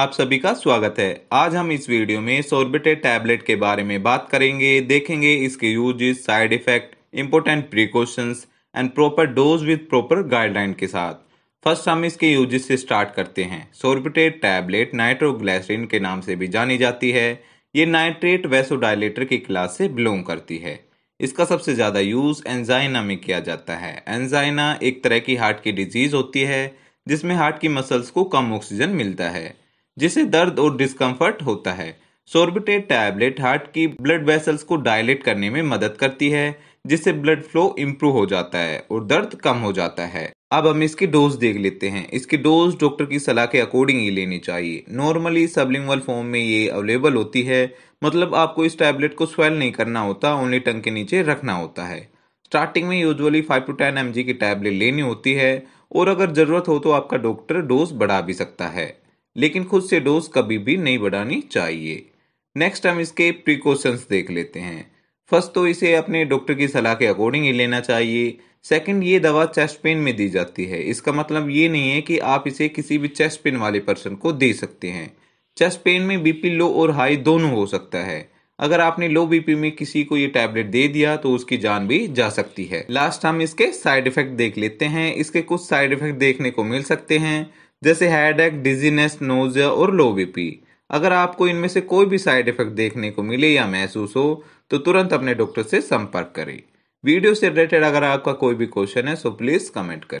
आप सभी का स्वागत है आज हम इस वीडियो में सोरबिटेड टैबलेट के बारे में बात करेंगे देखेंगे इसके uses side effect important precautions and proper dose with proper guideline के साथ फर्स्ट हम इसके यूजेस से स्टार्ट करते हैं सोरबिटेड टैबलेट नाइट्रोग्लाइसरीन के नाम से भी जानी जाती है ये नाइट्रेट वेसोडाइलेटर की क्लास से बिलोंग करती है इसका सबसे ज़्यादा यूज़ एंजाइना में किया जाता है एंजाइना एक तरह की हार्ट की डिजीज़ होती है जिसमें हार्ट की मसल्स को कम ऑक्सीजन मिलता है जिसे दर्द और डिस्कम्फर्ट होता है सोर्बिटेट टैबलेट हार्ट की ब्लड वेसल्स को डायलेट करने में मदद करती है जिससे ब्लड फ्लो इम्प्रूव हो जाता है और दर्द कम हो जाता है अब हम इसकी डोज देख लेते हैं इसकी डोज डॉक्टर की सलाह के अकॉर्डिंग ही लेनी चाहिए नॉर्मली सबलिंगल फॉर्म में ये अवेलेबल होती है मतलब आपको इस टैबलेट को स्वेल नहीं करना होता ओनली टंग के नीचे रखना होता है स्टार्टिंग में usually five to ten M की टैबलेट लेनी होती है और अगर ज़रूरत हो तो आपका डॉक्टर डोज बढ़ा भी सकता है लेकिन खुद से डोज कभी भी नहीं बढ़ानी चाहिए नेक्स्ट हम इसके प्रिकॉशंस देख लेते हैं फर्स्ट तो इसे अपने डॉक्टर की सलाह के अकॉर्डिंग ही लेना चाहिए सेकंड ये दवा चेस्ट पेन में दी जाती है इसका मतलब ये नहीं है कि आप इसे किसी भी चेस्ट पेन वाले पर्सन को दे सकते हैं चेस्ट पेन में बीपी लो और हाई दोनों हो सकता है अगर आपने लो बीपी में किसी को ये टैबलेट दे दिया तो उसकी जान भी जा सकती है लास्ट हम इसके साइड इफेक्ट देख लेते हैं इसके कुछ साइड इफेक्ट देखने को मिल सकते हैं जैसे एक डिजीनेस, नोजिया और लो बीपी। अगर आपको इनमें से कोई भी साइड इफेक्ट देखने को मिले या महसूस हो तो तुरंत अपने डॉक्टर से संपर्क करें वीडियो से रिलेटेड अगर आपका कोई भी क्वेश्चन है सो प्लीज कमेंट करें